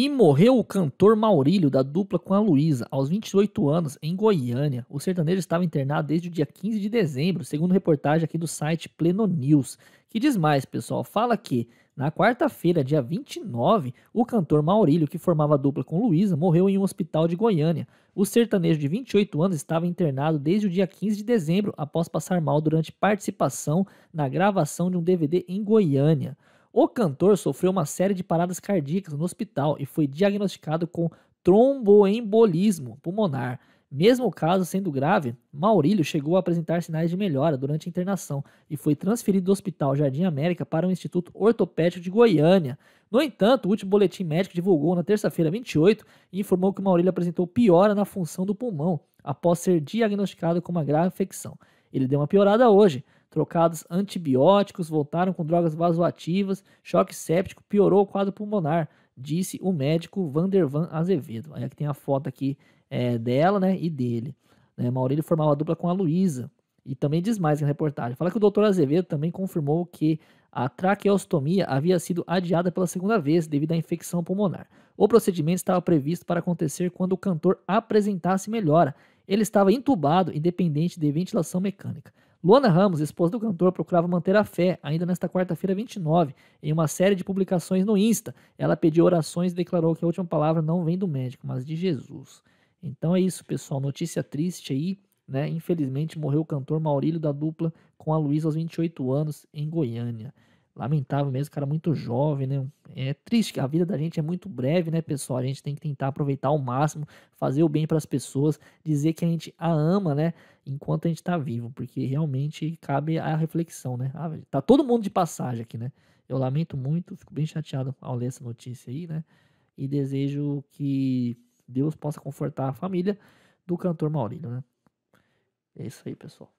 E morreu o cantor Maurílio, da dupla com a Luísa, aos 28 anos, em Goiânia. O sertanejo estava internado desde o dia 15 de dezembro, segundo reportagem aqui do site Pleno News. Que diz mais, pessoal, fala que na quarta-feira, dia 29, o cantor Maurílio, que formava a dupla com Luísa, morreu em um hospital de Goiânia. O sertanejo de 28 anos estava internado desde o dia 15 de dezembro, após passar mal durante participação na gravação de um DVD em Goiânia. O cantor sofreu uma série de paradas cardíacas no hospital e foi diagnosticado com tromboembolismo pulmonar. Mesmo o caso sendo grave, Maurílio chegou a apresentar sinais de melhora durante a internação e foi transferido do Hospital Jardim América para o Instituto Ortopédico de Goiânia. No entanto, o último boletim médico divulgou na terça-feira 28 e informou que Maurílio apresentou piora na função do pulmão após ser diagnosticado com uma grave infecção. Ele deu uma piorada hoje, trocados antibióticos, voltaram com drogas vasoativas, choque séptico, piorou o quadro pulmonar, disse o médico Vandervan Azevedo. Aí aqui tem a foto aqui é, dela né, e dele. Né, Maurílio formava dupla com a Luísa. E também diz mais na reportagem. Fala que o doutor Azevedo também confirmou que a traqueostomia havia sido adiada pela segunda vez devido à infecção pulmonar. O procedimento estava previsto para acontecer quando o cantor apresentasse melhora. Ele estava entubado, independente de ventilação mecânica. Luana Ramos, esposa do cantor, procurava manter a fé ainda nesta quarta-feira 29, em uma série de publicações no Insta. Ela pediu orações e declarou que a última palavra não vem do médico, mas de Jesus. Então é isso, pessoal. Notícia triste aí, né? Infelizmente morreu o cantor Maurílio da dupla com a Luísa aos 28 anos em Goiânia lamentável mesmo, cara é muito jovem, né? É triste que a vida da gente é muito breve, né, pessoal? A gente tem que tentar aproveitar ao máximo, fazer o bem para as pessoas, dizer que a gente a ama, né, enquanto a gente tá vivo, porque realmente cabe a reflexão, né? Ah, tá todo mundo de passagem aqui, né? Eu lamento muito, fico bem chateado ao ler essa notícia aí, né? E desejo que Deus possa confortar a família do cantor Maurílio, né? É isso aí, pessoal.